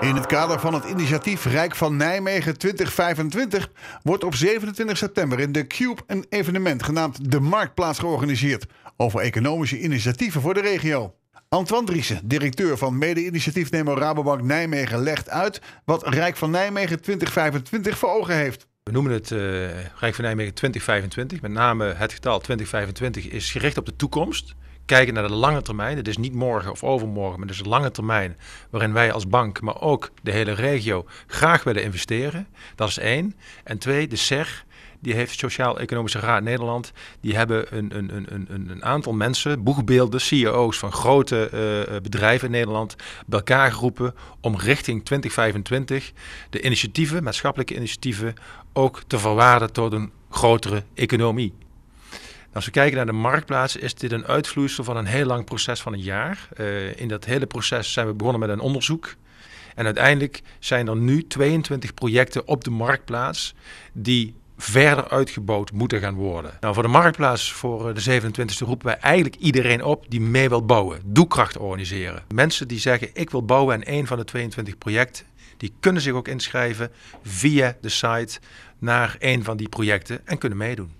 In het kader van het initiatief Rijk van Nijmegen 2025 wordt op 27 september in de Cube een evenement genaamd De Marktplaats georganiseerd over economische initiatieven voor de regio. Antoine Driessen, directeur van mede Nemo Rabobank Nijmegen, legt uit wat Rijk van Nijmegen 2025 voor ogen heeft. We noemen het eh, Rijk van Nijmegen 2025. Met name het getal 2025 is gericht op de toekomst kijken naar de lange termijn, het is niet morgen of overmorgen, maar dus de lange termijn, waarin wij als bank, maar ook de hele regio, graag willen investeren. Dat is één. En twee, de SER, die heeft Sociaal-Economische Raad Nederland. Die hebben een, een, een, een, aantal mensen, boegbeelden, CEO's van grote eh, eh, bedrijven in Nederland, bij elkaar geroepen om richting 2025 de initiatieven, maatschappelijke initiatieven, ook te verwaarden tot een grotere economie. Nou, als we kijken naar de marktplaats, is dit een uitvloeisel van een heel lang proces van een jaar. Eh, in dat hele proces zijn we begonnen met een onderzoek. En uiteindelijk zijn er nu 22 projecten op de marktplaats die verder uitgebouwd moeten gaan worden. Nou, voor de marktplaats, voor eh, de 27e roepen wij eigenlijk iedereen op die mee wil bouwen, doekracht organiseren. Mensen die zeggen ik wil bouwen aan één van de 22 projecten, die kunnen zich ook inschrijven via de site naar een van die projecten en kunnen meedoen.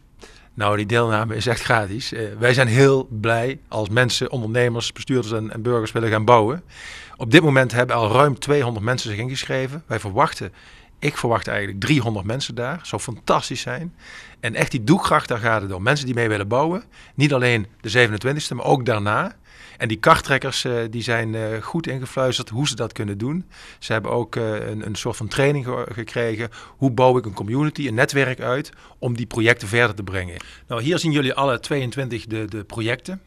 Nou, die deelname is echt gratis. Eh, wij zijn heel blij als mensen, ondernemers, bestuurders en burgers willen gaan bouwen. Op dit moment hebben al ruim 200 mensen zich ingeschreven. Wij verwachten ik verwacht eigenlijk 300 mensen daar. Dat zou fantastisch zijn. En echt die doegkracht daar gaat het om. Mensen die mee willen bouwen. Niet alleen de 27e, maar ook daarna. En die krachttrekkers eh, die zijn eh, goed ingefluisterd hoe ze dat kunnen doen. Ze hebben ook eh, een, een, soort van training gekregen. Hoe bouw ik een community, een netwerk uit om die projecten verder te brengen. Nou, hier zien jullie alle 22 de, de projecten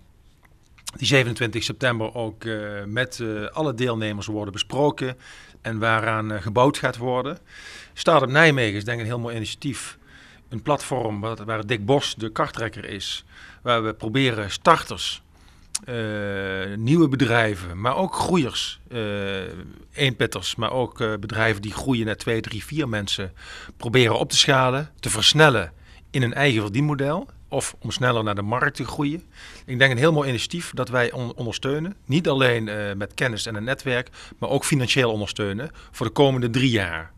die 27 september ook eh, met eh, alle deelnemers worden besproken en waaraan eh, gebouwd gaat worden. Startup Nijmegen is denk ik een heel mooi initiatief. Een platform waar, waar Dick Bos de kartrekker is. Waar we proberen starters, nieuwe bedrijven, maar ook groeiers, eenpitters, maar ook bedrijven die groeien naar twee, drie, vier mensen, proberen op te schalen, te versnellen in een eigen verdienmodel of om sneller naar de markt te groeien. Ik denk een heel mooi initiatief dat wij ondersteunen. Niet alleen eh, met kennis en een netwerk, maar ook financieel ondersteunen voor de komende drie jaar.